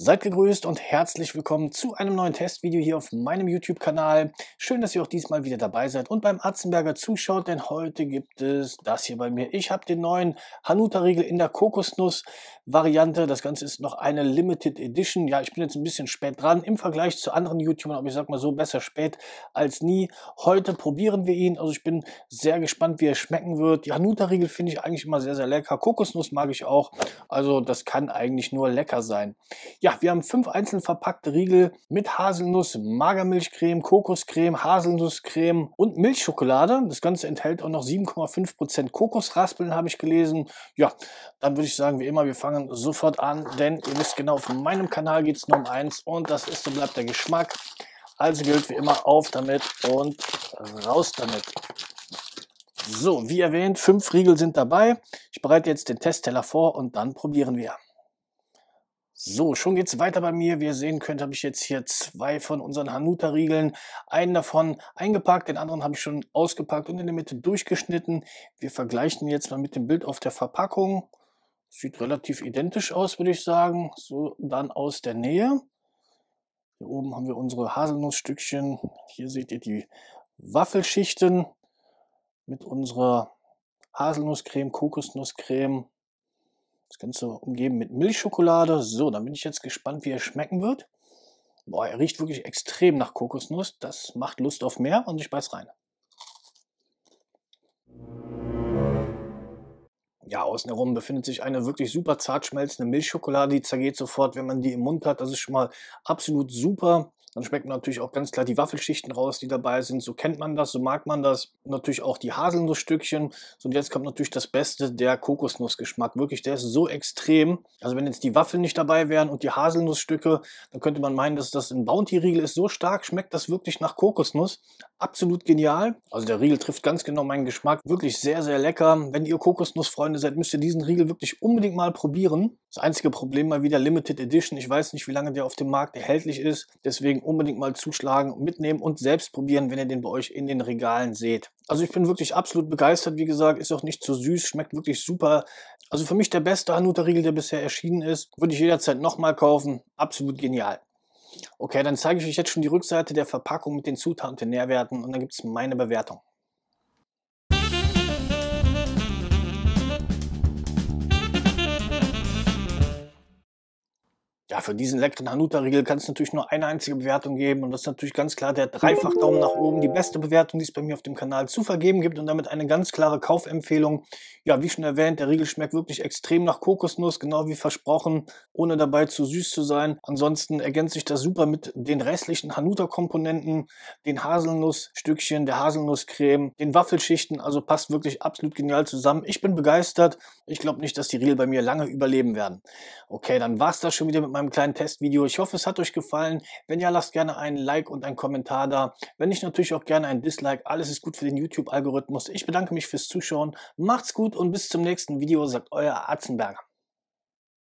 Seid gegrüßt und herzlich willkommen zu einem neuen Testvideo hier auf meinem YouTube-Kanal. Schön, dass ihr auch diesmal wieder dabei seid und beim Atzenberger zuschaut, denn heute gibt es das hier bei mir. Ich habe den neuen Hanuta-Riegel in der Kokosnuss-Variante. Das Ganze ist noch eine Limited Edition. Ja, ich bin jetzt ein bisschen spät dran im Vergleich zu anderen YouTubern, aber ich sag mal so, besser spät als nie. Heute probieren wir ihn. Also ich bin sehr gespannt, wie er schmecken wird. Die Hanuta-Riegel finde ich eigentlich immer sehr, sehr lecker. Kokosnuss mag ich auch. Also das kann eigentlich nur lecker sein. Ja, ja, wir haben fünf einzeln verpackte Riegel mit Haselnuss, Magermilchcreme, Kokoscreme, Haselnusscreme und Milchschokolade. Das Ganze enthält auch noch 7,5% Kokosraspeln, habe ich gelesen. Ja, dann würde ich sagen, wie immer, wir fangen sofort an, denn ihr wisst genau, auf meinem Kanal geht es nur um eins und das ist und bleibt der Geschmack. Also gilt wie immer auf damit und raus damit. So, wie erwähnt, fünf Riegel sind dabei. Ich bereite jetzt den Testteller vor und dann probieren wir. So, schon geht's weiter bei mir. Wie ihr sehen könnt, habe ich jetzt hier zwei von unseren Hanuta-Riegeln. Einen davon eingepackt, den anderen habe ich schon ausgepackt und in der Mitte durchgeschnitten. Wir vergleichen jetzt mal mit dem Bild auf der Verpackung. Sieht relativ identisch aus, würde ich sagen. So, dann aus der Nähe. Hier oben haben wir unsere Haselnussstückchen. Hier seht ihr die Waffelschichten mit unserer Haselnusscreme, Kokosnusscreme das Ganze umgeben mit Milchschokolade. So, dann bin ich jetzt gespannt, wie er schmecken wird. Boah, er riecht wirklich extrem nach Kokosnuss. Das macht Lust auf mehr und ich beiß rein. Ja, außen herum befindet sich eine wirklich super zart schmelzende Milchschokolade. Die zergeht sofort, wenn man die im Mund hat. Das ist schon mal absolut super. Dann schmeckt man natürlich auch ganz klar die Waffelschichten raus, die dabei sind. So kennt man das, so mag man das. natürlich auch die Haselnussstückchen. und jetzt kommt natürlich das Beste, der Kokosnussgeschmack. Wirklich, der ist so extrem. Also wenn jetzt die Waffeln nicht dabei wären und die Haselnussstücke, dann könnte man meinen, dass das ein Bounty-Riegel ist. So stark schmeckt das wirklich nach Kokosnuss. Absolut genial. Also der Riegel trifft ganz genau meinen Geschmack. Wirklich sehr, sehr lecker. Wenn ihr Kokosnussfreunde seid, müsst ihr diesen Riegel wirklich unbedingt mal probieren. Das einzige Problem mal wieder Limited Edition. Ich weiß nicht, wie lange der auf dem Markt erhältlich ist. Deswegen unbedingt mal zuschlagen, mitnehmen und selbst probieren, wenn ihr den bei euch in den Regalen seht. Also ich bin wirklich absolut begeistert. Wie gesagt, ist auch nicht zu süß, schmeckt wirklich super. Also für mich der beste Hanuta Riegel, der bisher erschienen ist. Würde ich jederzeit nochmal kaufen. Absolut genial. Okay, dann zeige ich euch jetzt schon die Rückseite der Verpackung mit den Zutaten und den Nährwerten und dann gibt es meine Bewertung. Ja, für diesen leckeren Hanuta-Riegel kann es natürlich nur eine einzige Bewertung geben und das ist natürlich ganz klar der dreifach Daumen nach oben, die beste Bewertung, die es bei mir auf dem Kanal zu vergeben gibt und damit eine ganz klare Kaufempfehlung. Ja, wie schon erwähnt, der Riegel schmeckt wirklich extrem nach Kokosnuss, genau wie versprochen, ohne dabei zu süß zu sein. Ansonsten ergänzt sich das super mit den restlichen Hanuta-Komponenten, den Haselnussstückchen, der Haselnusscreme, den Waffelschichten, also passt wirklich absolut genial zusammen. Ich bin begeistert. Ich glaube nicht, dass die Riegel bei mir lange überleben werden. Okay, dann war es das schon wieder mit meinem meinem kleinen Testvideo. Ich hoffe, es hat euch gefallen. Wenn ja, lasst gerne einen Like und einen Kommentar da. Wenn nicht, natürlich auch gerne einen Dislike. Alles ist gut für den YouTube-Algorithmus. Ich bedanke mich fürs Zuschauen. Macht's gut und bis zum nächsten Video, sagt euer Atzenberger.